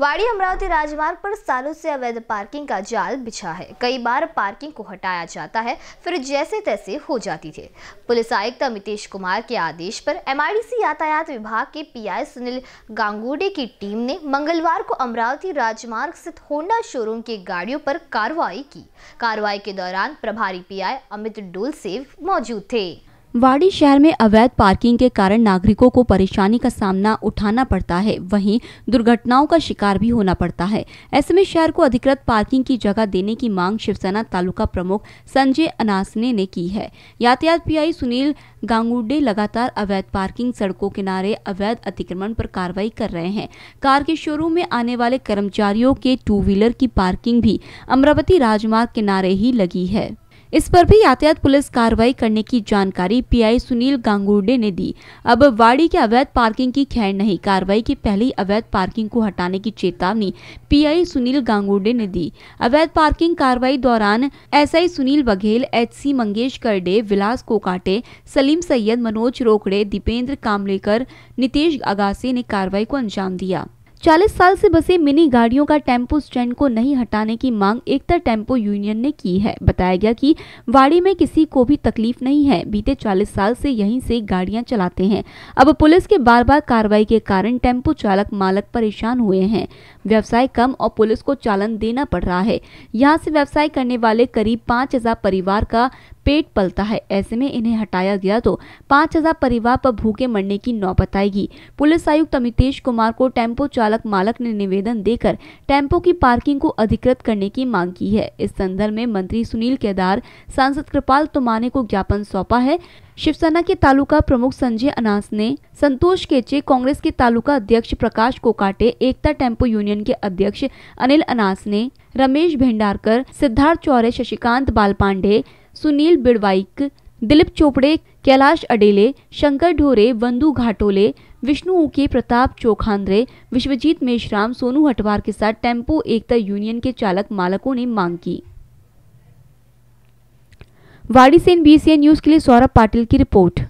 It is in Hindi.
वाड़ी अमरावती राजमार्ग पर सालों से अवैध पार्किंग का जाल बिछा है कई बार पार्किंग को हटाया जाता है फिर जैसे तैसे हो जाती थी पुलिस आयुक्त अमितेश कुमार के आदेश पर एमआईडीसी यातायात विभाग के पीआई सुनील गांगुडे की टीम ने मंगलवार को अमरावती राजमार्ग स्थित होंडा शोरूम की गाड़ियों पर कार्रवाई की कार्रवाई के दौरान प्रभारी पी अमित डोल से मौजूद थे वाड़ी शहर में अवैध पार्किंग के कारण नागरिकों को परेशानी का सामना उठाना पड़ता है वहीं दुर्घटनाओं का शिकार भी होना पड़ता है ऐसे में शहर को अधिकृत पार्किंग की जगह देने की मांग शिवसेना तालुका प्रमुख संजय अनासने ने की है यातायात पीआई सुनील गांगुडे लगातार अवैध पार्किंग सड़कों किनारे अवैध अतिक्रमण पर कार्रवाई कर रहे हैं कार के शोरूम में आने वाले कर्मचारियों के टू व्हीलर की पार्किंग भी अमरावती राजमार्ग किनारे ही लगी है इस पर भी यातायात पुलिस कार्रवाई करने की जानकारी पीआई सुनील गांगुर्डे ने दी अब वाड़ी के अवैध पार्किंग की खैर नहीं कार्रवाई की पहली अवैध पार्किंग को हटाने की चेतावनी पीआई सुनील गांगुर्डे ने दी अवैध पार्किंग कार्रवाई दौरान एसआई सुनील बघेल एचसी मंगेश करडे विलास कोकाटे सलीम सैयद मनोज रोकड़े दीपेंद्र कामलेकर नितेश अगासे ने कार्रवाई को अंजाम दिया 40 साल से बसे मिनी गाड़ियों का टेम्पो स्टैंड को नहीं हटाने की मांग एकता टेम्पो यूनियन ने की है बताया गया कि वाड़ी में किसी को भी तकलीफ नहीं है बीते 40 साल से यहीं से गाड़ियां चलाते हैं अब पुलिस के बार बार कार्रवाई के कारण टेम्पो चालक मालक परेशान हुए हैं व्यवसाय कम और पुलिस को चालन देना पड़ रहा है यहाँ से व्यवसाय करने वाले करीब पाँच परिवार का पेट पलता है ऐसे में इन्हें हटाया गया तो 5000 परिवार पर भूखे मरने की नौबत आएगी पुलिस आयुक्त अमितेश कुमार को टेम्पो चालक मालक ने निवेदन देकर टेम्पो की पार्किंग को अधिकृत करने की मांग की है इस संदर्भ में मंत्री सुनील केदार सांसद कृपाल तुमाने को ज्ञापन सौंपा है शिवसेना के तालुका प्रमुख संजय अनास ने संतोष केचे कांग्रेस के तालुका अध्यक्ष प्रकाश कोकाटे एकता टेम्पो यूनियन के अध्यक्ष अनिल अनास ने रमेश भेंडारकर सिद्धार्थ चौरे शशिकांत बालपांडे सुनील बिड़वाइक दिलीप चोपड़े कैलाश अडेले शंकर ढोरे बंधु घाटोले विष्णु उके प्रताप चोखांद्रे विश्वजीत मेश्राम सोनू हटवार के साथ टेम्पो एकता यूनियन के चालक मालकों ने मांग की वाड़ी से एन न्यूज के लिए सौरभ पाटिल की रिपोर्ट